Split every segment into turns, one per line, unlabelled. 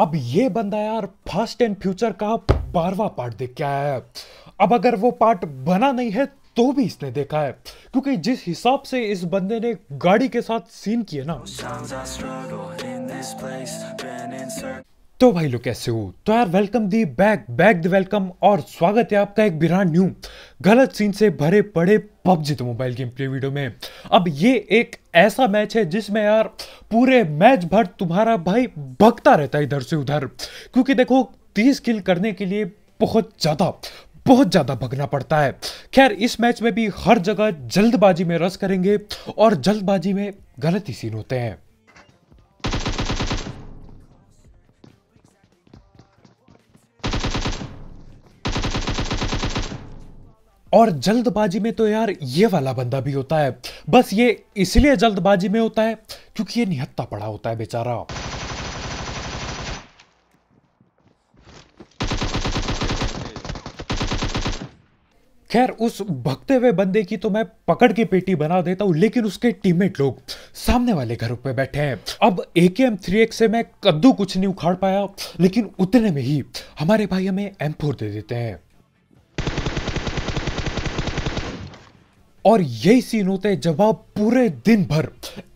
अब ये बंदा यार फास्ट एंड फ्यूचर का बारवा पार्ट देख के आया है अब अगर वो पार्ट बना नहीं है तो भी इसने देखा है क्योंकि जिस हिसाब से इस बंदे ने गाड़ी के साथ सीन किए ना तो भाई लोग कैसे हो तो यार welcome the back back the welcome और स्वागत है आपका एक बिरान न्यू गलत सीन से भरे पड़े पबजी तो मोबाइल गेम प्ले वीडियो में अब ये एक ऐसा मैच है जिसमें यार पूरे मैच भर तुम्हारा भाई भगता रहता है इधर से उधर क्योंकि देखो तीस किल करने के लिए बहुत ज़्यादा बहुत ज़्यादा भगना पड़ता है खैर इस मैच में भी हर जगह जल्दबाजी में रस करेंगे और जल्दबाजी में गलत ही सीन होते हैं और जल्दबाजी में तो यार ये वाला बंदा भी होता है बस ये इसलिए जल्दबाजी में होता है क्योंकि ये निहत्ता पड़ा होता है बेचारा खैर उस भगते हुए बंदे की तो मैं पकड़ के पेटी बना देता हूँ लेकिन उसके टीममेट लोग सामने वाले घर पे बैठे हैं अब ए के एम थ्री से मैं कद्दू कुछ नहीं उखाड़ पाया लेकिन उतने में ही हमारे भाई हमें एम फोर दे देते हैं और यही सीन होते हैं जब आप पूरे दिन भर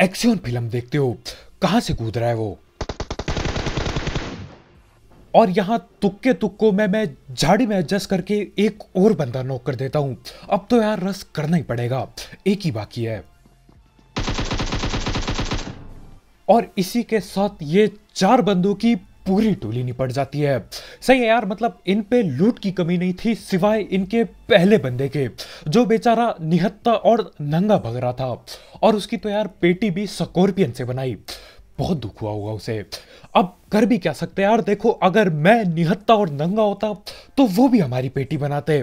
एक्शन फिल्म देखते हो कहां से कूद रहा है वो और यहां तुक्के तुक्को में मैं झाड़ी में एडजस्ट करके एक और बंदा नॉक कर देता हूं अब तो यार रस करना ही पड़ेगा एक ही बाकी है और इसी के साथ ये चार बंदों की पूरी टोली निपट जाती है सही है यार मतलब इन पे लूट की कमी नहीं थी सिवाय इनके पहले बंदे के जो बेचारा निहत्ता और नंगा भग रहा था और उसकी तो यार पेटी भी स्कॉर्पियन से बनाई बहुत दुख हुआ होगा उसे अब कर भी क्या सकते यार देखो अगर मैं निहत्ता और नंगा होता तो वो भी हमारी पेटी बनाते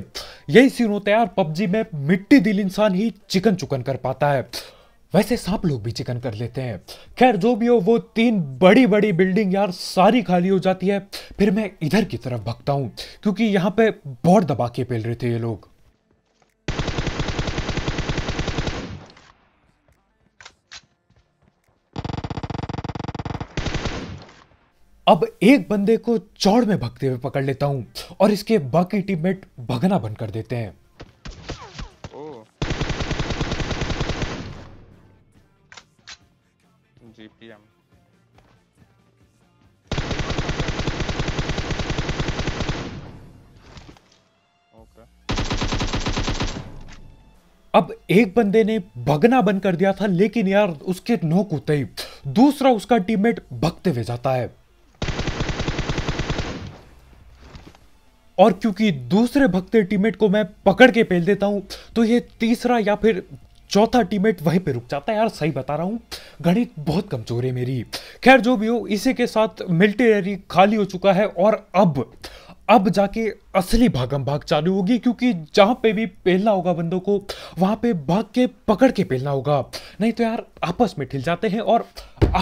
यही सीन होता है यार पबजी में मिट्टी दिल इंसान ही चिकन चुकन कर पाता है वैसे सांप लोग भी चिकन कर लेते हैं खैर जो भी हो वो तीन बड़ी बड़ी बिल्डिंग यार सारी खाली हो जाती है फिर मैं इधर की तरफ भगता हूं क्योंकि यहां पे बहुत दबा के पेल रहे थे ये लोग अब एक बंदे को चौड़ में भगते हुए पकड़ लेता हूं और इसके बाकी टीममेट भगना बंद कर देते हैं GPM. अब एक बंदे ने भगना बंद कर दिया था लेकिन यार उसके नोक उतरे ही दूसरा उसका टीममेट भगते हुए जाता है और क्योंकि दूसरे भगते टीममेट को मैं पकड़ के पेल देता हूं तो ये तीसरा या फिर चौथा टीममेट वहीं पे रुक जाता है यार सही बता रहा हूँ गणित बहुत कमजोर है मेरी खैर जो भी हो इसी के साथ मिलिटेरी खाली हो चुका है और अब अब जाके असली भागम भाग चालू होगी क्योंकि जहां पे भी पहलना होगा बंदों को वहां पे भाग के पकड़ के पहलना होगा नहीं तो यार आपस में ठिल जाते हैं और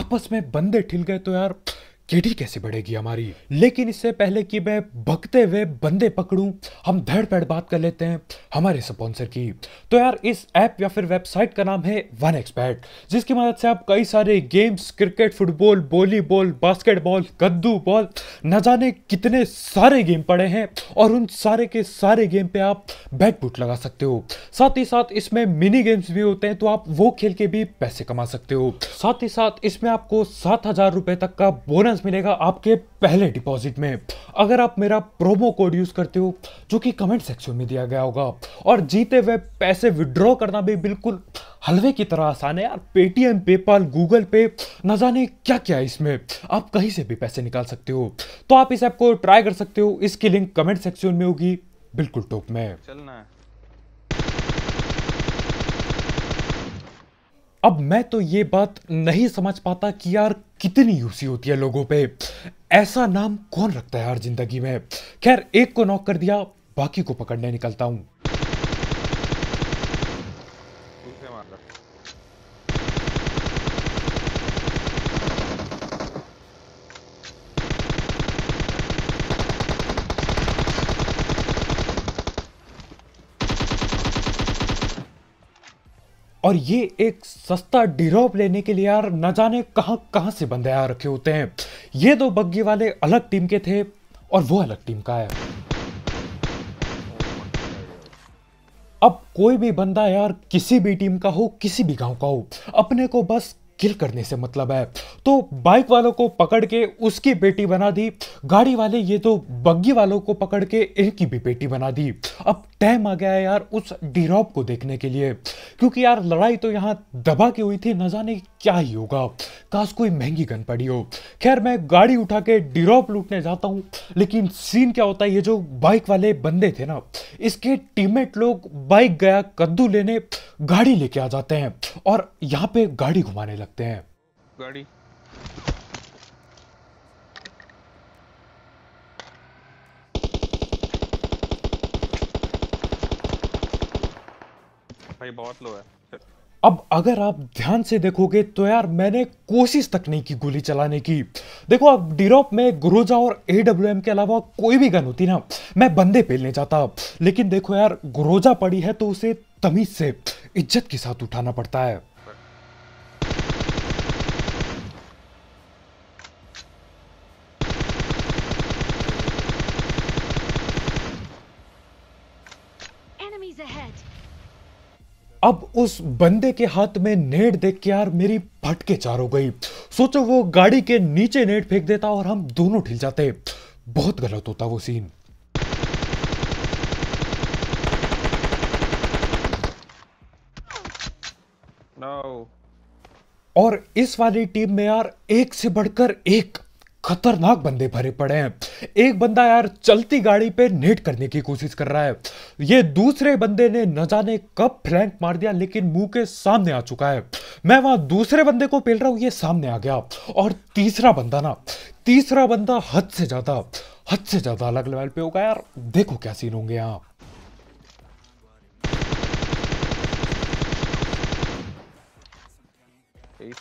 आपस में बंदे ठिल गए तो यार केडी कैसे बढ़ेगी हमारी लेकिन इससे पहले कि मैं भगते हुए बंदे पकड़ूं हम धड़ पेड़ बात कर लेते हैं हमारे स्पॉन्सर की तो यार इस ऐप या फिर वेबसाइट का नाम है वन एक्सपैट जिसकी मदद से आप कई सारे games cricket football volleyball basketball कद्दू बॉल न जाने कितने सारे गेम पड़े हैं और उन सारे के सारे गेम पे आप बैट बुट लगा सकते हो साथ ही साथ इसमें मिनी गेम्स भी होते हैं तो आप वो खेल के भी पैसे कमा सकते हो साथ ही साथ इसमें आपको सात हजार रुपए तक का बोनस बोनस मिलेगा आपके पहले डिपॉजिट में अगर आप मेरा प्रोमो कोड यूज़ करते हो जो कि कमेंट सेक्शन में दिया गया होगा और जीते हुए पैसे विड्रॉ करना भी बिल्कुल हलवे की तरह आसान है यार पेटीएम पेपाल गूगल पे न जाने क्या क्या है इसमें आप कहीं से भी पैसे निकाल सकते हो तो आप इस ऐप को ट्राई कर सकते हो इसकी लिंक कमेंट सेक्शन में होगी बिल्कुल टॉप में चलना अब मैं तो ये बात नहीं समझ पाता कि यार कितनी यूसी होती है लोगों पे ऐसा नाम कौन रखता है यार जिंदगी में खैर एक को नॉक कर दिया बाकी को पकड़ने निकलता हूं और ये एक सस्ता डिरोप लेने के लिए यार न जाने कहां कहां से बंदे आ रखे होते हैं ये दो बग्गी वाले अलग टीम के थे और वो अलग टीम का है अब कोई भी बंदा यार किसी भी टीम का हो किसी भी गांव का हो अपने को बस किल करने से मतलब है तो बाइक वालों को पकड़ के उसकी बेटी बना दी गाड़ी वाले ये तो बग्गी वालों को पकड़ के इनकी भी बेटी बना दी अब टाइम आ गया है यार उस डीरोप को देखने के लिए क्योंकि यार लड़ाई तो यहाँ दबा के हुई थी न जाने क्या ही होगा काश कोई महंगी गन पड़ी हो खैर मैं गाड़ी उठा के डीरोप लूटने जाता हूँ लेकिन सीन क्या होता है ये जो बाइक वाले बंदे थे ना इसके टीममेट लोग बाइक गया कद्दू लेने गाड़ी लेके आ जाते हैं और यहाँ पे गाड़ी घुमाने लगते हैं
गाड़ी भाई बहुत लो है अब अगर
आप ध्यान से देखोगे तो यार मैंने कोशिश तक नहीं की गोली चलाने की देखो अब डिरोप में गुरोजा और ए के अलावा कोई भी गन होती ना मैं बंदे पेलने जाता लेकिन देखो यार गुरोजा पड़ी है तो उसे तमीज से इज्जत के साथ उठाना पड़ता है अब उस बंदे के हाथ में नेट देख के यार मेरी फटके चार हो गई सोचो वो गाड़ी के नीचे नेट फेंक देता और हम दोनों ठिल जाते बहुत गलत होता वो सीन no. और इस वाली टीम में यार एक से बढ़कर एक खतरनाक बंदे भरे पड़े हैं एक बंदा यार चलती गाड़ी पे नेट करने की कोशिश कर रहा है ये दूसरे बंदे ने न जाने कब फ्लैंक मार दिया लेकिन मुंह के सामने आ चुका है मैं वहां दूसरे बंदे को पेल रहा हूं ये सामने आ गया और तीसरा बंदा ना तीसरा बंदा हद से ज्यादा हद से ज्यादा अलग लेवल पे होगा यार देखो क्या सीन होंगे यहाँ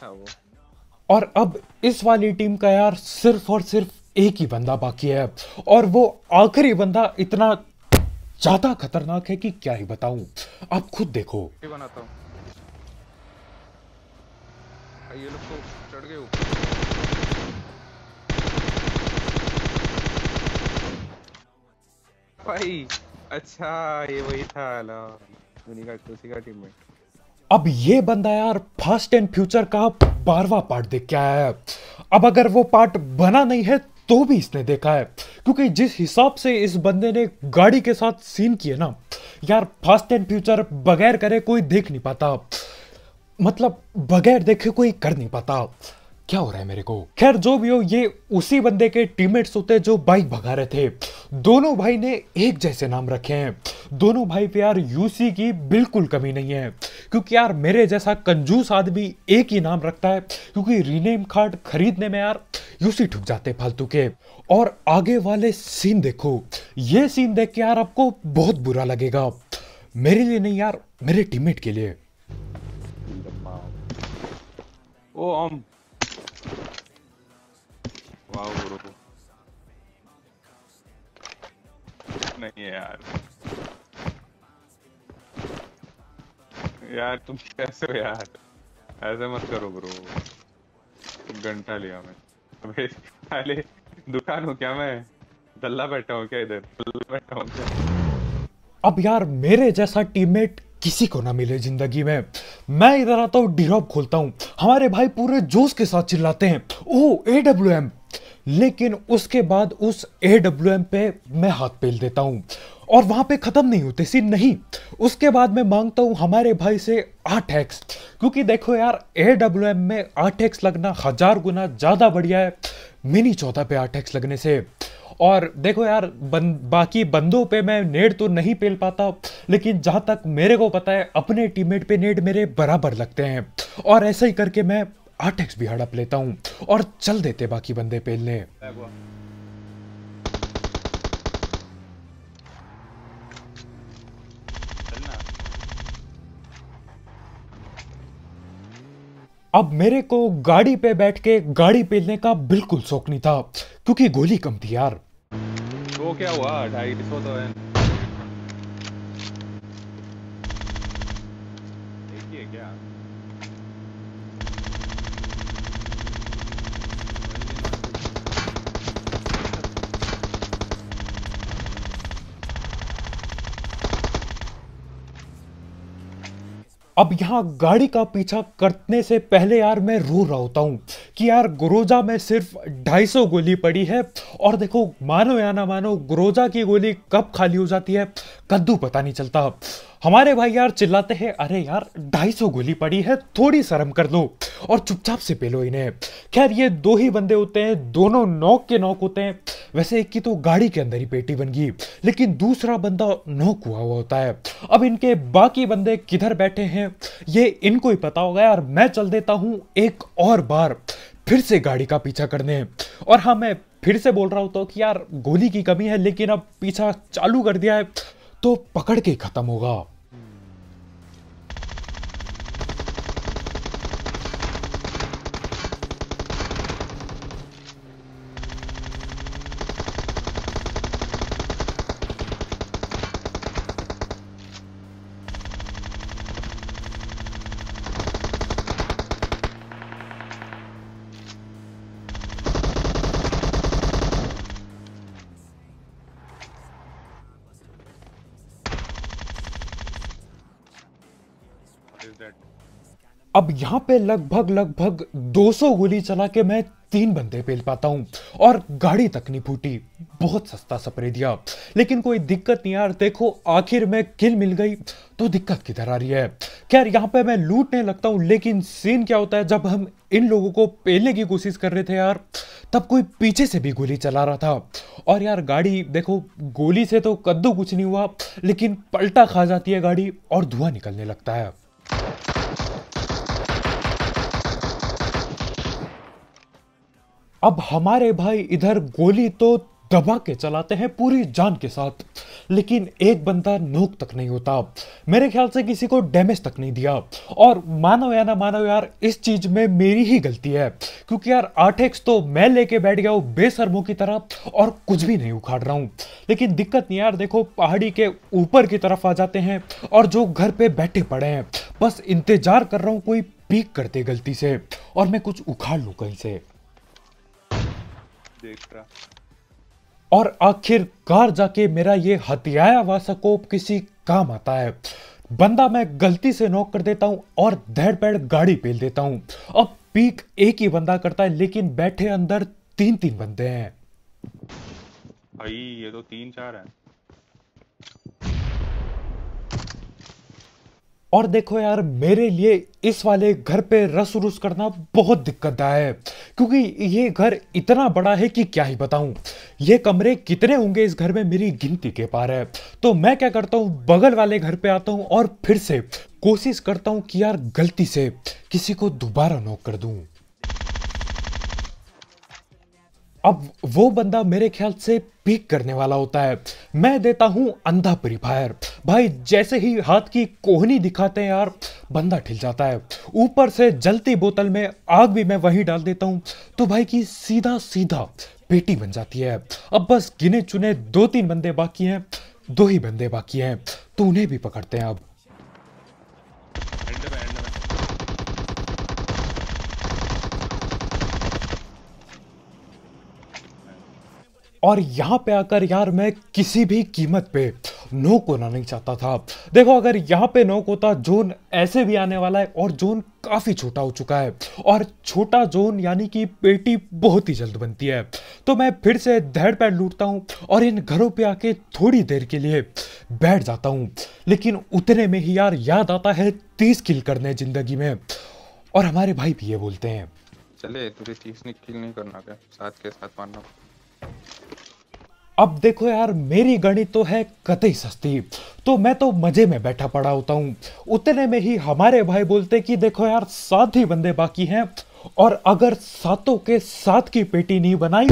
था वो और अब इस वाली टीम का यार सिर्फ और सिर्फ एक ही बंदा बाकी है और वो आखिरी बंदा इतना ज्यादा खतरनाक है कि क्या ही बताऊं आप खुद देखो
हाँ, ये लोग तो चढ़ गए भाई अच्छा ये वही था अला उन्हीं का उसी का टीममेट
अब ये बंदा यार फास्ट एंड फ्यूचर का बारवा पार्ट देख के आया है अब अगर वो पार्ट बना नहीं है तो भी इसने देखा है क्योंकि जिस हिसाब से इस बंदे ने गाड़ी के साथ सीन किए ना यार फास्ट एंड फ्यूचर बगैर करे कोई देख नहीं पाता मतलब बगैर देखे कोई कर नहीं पाता क्या हो रहा है मेरे को खैर जो भी हो ये उसी बंदे के टीममेट्स होते हैं जो बाइक भगा रहे थे दोनों भाई ने एक जैसे नाम रखे हैं दोनों भाई पे यार यूसी की बिल्कुल कमी नहीं है क्योंकि यार मेरे जैसा कंजूस आदमी एक ही नाम रखता है क्योंकि रीनेम कार्ड खरीदने में यार यूसी ठुक जाते फालतू के और आगे वाले सीन देखो ये सीन देख के यार आपको बहुत बुरा लगेगा मेरे लिए नहीं यार मेरे टीममेट के लिए
ओ ओम भाव रुको नहीं है यार यार तुम कैसे हो यार ऐसे मत करो ब्रो घंटा लिया मैं अबे अरे दुकान हो क्या मैं दल्ला बैठा हूँ क्या इधर दल्ला बैठा हूँ क्या
अब यार मेरे जैसा टीममेट किसी को ना मिले जिंदगी में मैं इधर आता हूँ डिरॉप खोलता हूँ हमारे भाई पूरे जोश के साथ चिल्लाते हैं ओ ए डब्ल्यू एम लेकिन उसके बाद उस ए डब्ल्यू एम पे मैं हाथ पेल देता हूँ और वहाँ पे ख़त्म नहीं होते सी नहीं उसके बाद मैं मांगता हूँ हमारे भाई से आठ एक्स क्योंकि देखो यार ए डब्ल्यू एम में आठ एक्स लगना हज़ार गुना ज़्यादा बढ़िया है मिनी चौदह पे आठ एक्स लगने से और देखो यार बन, बाकी बंदों पे मैं नेट तो नहीं पेल पाता लेकिन जहाँ तक मेरे को पता है अपने टीममेट पे नेट मेरे बराबर लगते हैं और ऐसा ही करके मैं आर्टेक्स भी हड़प लेता हूँ और चल देते बाकी बंदे पहले अब मेरे को गाड़ी पे बैठ के गाड़ी पेलने का बिल्कुल शौक नहीं था क्योंकि गोली कम थी यार
वो क्या हुआ ढाई सौ तो है
अब यहाँ गाड़ी का पीछा करने से पहले यार मैं रो रहा होता हूँ कि यार ग्रोजा में सिर्फ 250 गोली पड़ी है और देखो मानो या ना मानो ग्रोजा की गोली कब खाली हो जाती है कद्दू पता नहीं चलता हमारे भाई यार चिल्लाते हैं अरे यार 250 गोली पड़ी है थोड़ी शर्म कर लो और चुपचाप से पेलो इन्हें खैर ये दो ही बंदे होते हैं दोनों नोक के नोक होते हैं वैसे एक की तो गाड़ी के अंदर ही पेटी बन गई लेकिन दूसरा बंदा नोक हुआ हुआ होता है अब इनके बाकी बंदे किधर बैठे हैं ये इनको ही पता होगा यार मैं चल देता हूँ एक और बार फिर से गाड़ी का पीछा करने और हाँ मैं फिर से बोल रहा होता हूँ कि यार गोली की कमी है लेकिन अब पीछा चालू कर दिया है तो पकड़ के खत्म होगा अब यहाँ पे लगभग लगभग 200 गोली चला के मैं तीन बंदे पेल पाता हूँ और गाड़ी तक नहीं फूटी बहुत सस्ता सप्रे दिया लेकिन कोई दिक्कत नहीं यार देखो आखिर में किल मिल गई तो दिक्कत किधर आ रही है खैर यहाँ पे मैं लूटने लगता हूँ लेकिन सीन क्या होता है जब हम इन लोगों को पेलने की कोशिश कर रहे थे यार तब कोई पीछे से भी गोली चला रहा था और यार गाड़ी देखो गोली से तो कद्दू कुछ नहीं हुआ लेकिन पलटा खा जाती है गाड़ी और धुआं निकलने लगता है अब हमारे भाई इधर गोली तो दबा के चलाते हैं पूरी जान के साथ लेकिन एक बंदा नोक तक नहीं होता मेरे ख्याल से किसी को डैमेज तक नहीं दिया और मानो या ना मानो यार इस चीज में मेरी ही गलती है क्योंकि यार एक्स तो मैं लेके बैठ गया हूँ बेसरमों की तरफ और कुछ भी नहीं उखाड़ रहा हूँ लेकिन दिक्कत नहीं यार देखो पहाड़ी के ऊपर की तरफ आ जाते हैं और जो घर पे बैठे पड़े हैं बस इंतजार कर रहा हूँ कोई पीक करते गलती से और मैं कुछ उखाड़ लूँ कहीं से देख रहा और आखिरकार जाके मेरा ये हथियाया हुआ सकोप किसी काम आता है बंदा मैं गलती से नॉक कर देता हूँ और धड़ पेड़ गाड़ी पेल देता हूँ अब पीक एक ही बंदा करता है लेकिन बैठे अंदर तीन तीन बंदे हैं
भाई ये तो तीन चार हैं
और देखो यार मेरे लिए इस वाले घर पे रस रुस करना बहुत दिक्कतदाह है क्योंकि ये घर इतना बड़ा है कि क्या ही बताऊं ये कमरे कितने होंगे इस घर में मेरी गिनती के पार है तो मैं क्या करता हूँ बगल वाले घर पे आता हूँ और फिर से कोशिश करता हूँ कि यार गलती से किसी को दोबारा नोक कर दू अब वो बंदा मेरे ख्याल से स्पीक करने वाला होता है मैं देता हूं अंधा प्रीफायर भाई जैसे ही हाथ की कोहनी दिखाते हैं यार बंदा ठिल जाता है ऊपर से जलती बोतल में आग भी मैं वहीं डाल देता हूं तो भाई की सीधा सीधा पेटी बन जाती है अब बस गिने चुने दो तीन बंदे बाकी हैं दो ही बंदे बाकी हैं तो उन्हें भी पकड़ते हैं अब और यहाँ पे आकर यार मैं किसी भी कीमत पे नोक होना नहीं चाहता था देखो अगर यहाँ पे नोक होता जोन ऐसे भी आने वाला है और जोन काफ़ी छोटा हो चुका है और छोटा जोन यानी कि पेटी बहुत ही जल्द बनती है तो मैं फिर से धैड़ पैड लूटता हूँ और इन घरों पे आके थोड़ी देर के लिए बैठ जाता हूँ लेकिन उतने में ही यार याद आता है तीस किल करने ज़िंदगी में और हमारे भाई भी ये बोलते हैं
चले तुझे तीस ने किल नहीं करना क्या साथ के साथ मानना
अब देखो यार मेरी गणित तो है कतई सस्ती तो मैं तो मजे में बैठा पड़ा होता हूं उतने में ही हमारे भाई बोलते कि देखो यार सात ही बंदे बाकी हैं और अगर सातों के सात की पेटी नहीं बनाई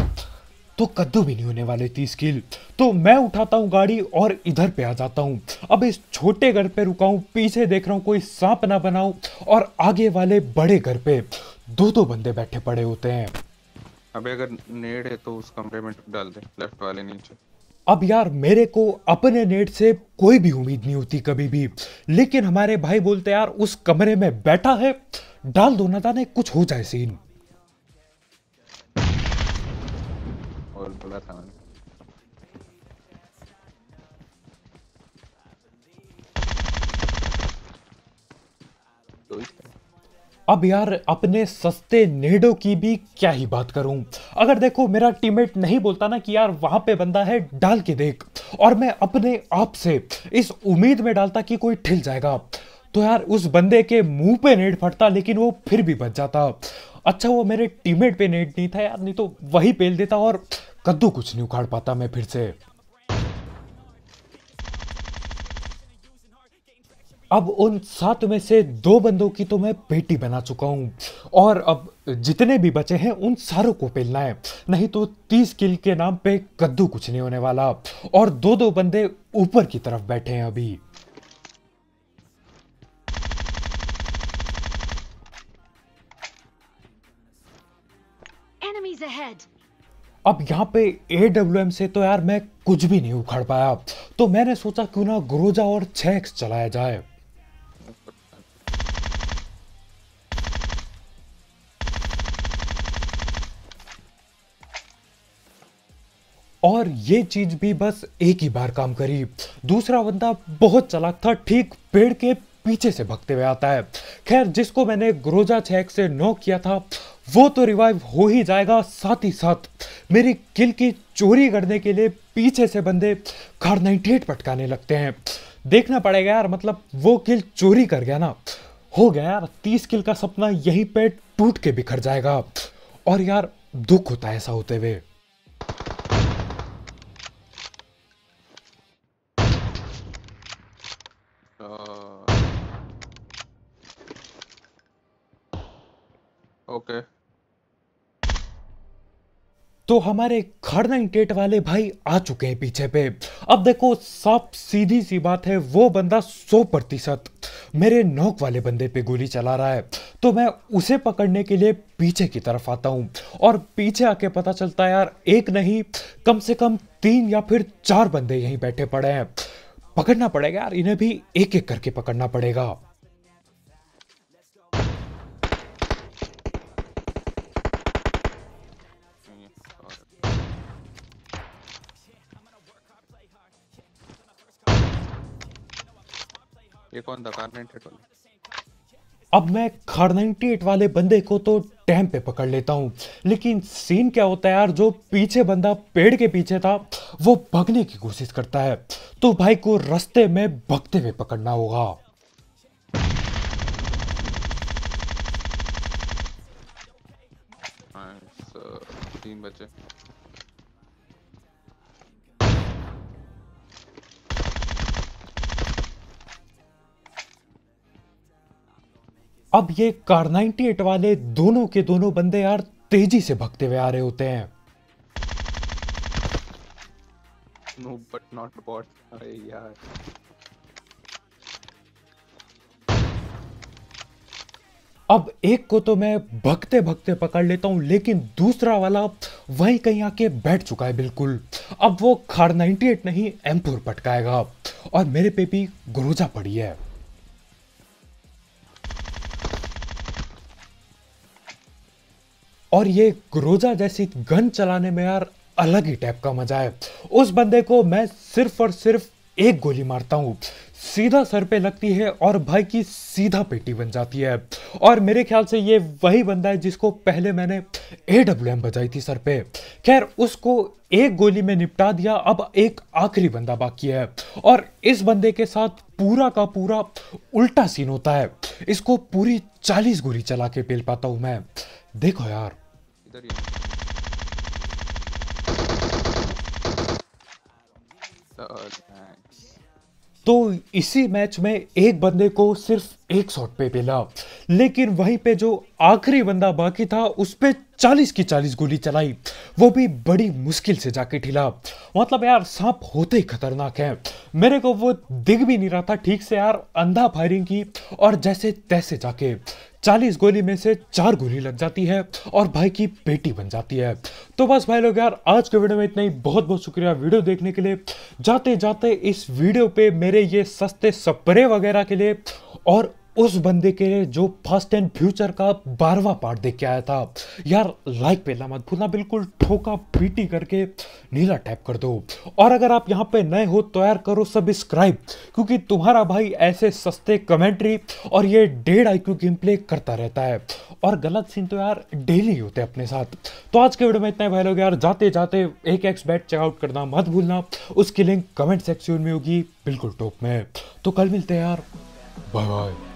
तो कद्दू भी नहीं होने वाली थी स्किल तो मैं उठाता हूँ गाड़ी और इधर पे आ जाता हूँ अब इस छोटे घर पे रुका हूँ पीछे देख रहा हूँ कोई सांप ना बनाऊ और आगे वाले बड़े घर पे दो दो बंदे बैठे पड़े होते हैं
अबे अगर नेड है तो उस कमरे में डाल दे लेफ्ट वाले नीचे
अब यार मेरे को अपने नेट से कोई भी उम्मीद नहीं होती कभी भी लेकिन हमारे भाई बोलते यार उस कमरे में बैठा है डाल दो ना जाने कुछ हो जाए सीन
और बोला था मैंने तो
अब यार अपने सस्ते नेडो की भी क्या ही बात करूं अगर देखो मेरा टीममेट नहीं बोलता ना कि यार वहां पे बंदा है डाल के देख और मैं अपने आप से इस उम्मीद में डालता कि कोई ठिल जाएगा तो यार उस बंदे के मुंह पे नेट फटता लेकिन वो फिर भी बच जाता अच्छा वो मेरे टीममेट पे नेट नहीं था यार नहीं तो वही पेल देता और कद्दू कुछ नहीं उखाड़ पाता मैं फिर से अब उन सात में से दो बंदों की तो मैं पेटी बना चुका हूँ और अब जितने भी बचे हैं उन सारों को पेलना है नहीं तो तीस किल के नाम पे कद्दू कुछ नहीं होने वाला और दो दो बंदे ऊपर की तरफ बैठे हैं अभी अब यहाँ पे ए से तो यार मैं कुछ भी नहीं उखड़ पाया तो मैंने सोचा क्यों ना गुरोजा और छेक्स चलाया जाए और ये चीज़ भी बस एक ही बार काम करी दूसरा बंदा बहुत चलाक था ठीक पेड़ के पीछे से भगते हुए आता है खैर जिसको मैंने ग्रोजा छेक से नो किया था वो तो रिवाइव हो ही जाएगा साथ ही साथ मेरी किल की चोरी करने के लिए पीछे से बंदे खार नाइनटी पटकाने लगते हैं देखना पड़ेगा यार मतलब वो किल चोरी कर गया ना हो गया यार तीस किल का सपना यहीं पे टूट के बिखर जाएगा और यार दुख होता है ऐसा होते हुए ओके तो हमारे खड़नंग टेट वाले भाई आ चुके हैं पीछे पे अब देखो साफ सीधी सी बात है वो बंदा सौ प्रतिशत मेरे नोक वाले बंदे पे गोली चला रहा है तो मैं उसे पकड़ने के लिए पीछे की तरफ आता हूँ और पीछे आके पता चलता है यार एक नहीं कम से कम तीन या फिर चार बंदे यहीं बैठे पड़े हैं पकड़ना पड़ेगा यार इन्हें भी एक एक करके पकड़ना पड़ेगा
ये कौन था कार 98 वाला
अब मैं कार 98 वाले बंदे को तो डैम पे पकड़ लेता हूँ लेकिन सीन क्या होता है यार जो पीछे बंदा पेड़ के पीछे था वो भगने की कोशिश करता है तो भाई को रास्ते में भगते हुए पकड़ना होगा
हाँ, तीन बचे
अब ये कार 98 वाले दोनों के दोनों बंदे यार तेजी से भगते हुए आ रहे होते हैं
no but not bot यार
अब एक को तो मैं भगते भगते पकड़ लेता हूं लेकिन दूसरा वाला वहीं कहीं आके बैठ चुका है बिल्कुल अब वो खार 98 नहीं एम्पुर पटकाएगा और मेरे पे भी गुरोजा पड़ी है और ये ग्रोजा जैसी गन चलाने में यार अलग ही टाइप का मजा है उस बंदे को मैं सिर्फ और सिर्फ एक गोली मारता हूँ सीधा सर पे लगती है और भाई की सीधा पेटी बन जाती है और मेरे ख्याल से ये वही बंदा है जिसको पहले मैंने ए डब्ल्यू एम बजाई थी सर पे खैर उसको एक गोली में निपटा दिया अब एक आखिरी बंदा बाकी है और इस बंदे के साथ पूरा का पूरा उल्टा सीन होता है इसको पूरी चालीस गोली चला के पेल पाता हूँ मैं देखो यार
इधर ही
तो इसी मैच में एक बंदे को सिर्फ एक शॉट पे मिला लेकिन वहीं पे जो आखिरी बंदा बाकी था उस पर चालीस की चालीस गोली चलाई वो भी बड़ी मुश्किल से जाके ठिला मतलब यार सांप होते ही खतरनाक है मेरे को वो दिख भी नहीं रहा था ठीक से यार अंधा फायरिंग की और जैसे तैसे जाके चालीस गोली में से चार गोली लग जाती है और भाई की बेटी बन जाती है तो बस भाई लोग यार आज के वीडियो में इतना ही बहुत बहुत शुक्रिया वीडियो देखने के लिए जाते जाते इस वीडियो पे मेरे ये सस्ते स्प्रे वगैरह के लिए और उस बंदे के लिए जो फर्स्ट एंड फ्यूचर का बारवा पार्ट देख के आया था यार लाइक पहला मत भूलना बिल्कुल ठोका पीटी करके नीला टैप कर दो और अगर आप यहाँ पे नए हो तो यार करो सब्सक्राइब क्योंकि तुम्हारा भाई ऐसे सस्ते कमेंट्री और ये डेढ़ आई गेम प्ले करता रहता है और गलत सीन तो यार डेली होते अपने साथ तो आज के वीडियो में इतना भाई लोग यार जाते जाते एक एक्स बैट चेकआउट करना मत भूलना उसकी लिंक कमेंट सेक्शन में होगी बिल्कुल टॉप में तो कल मिलते हैं यार बाय बाय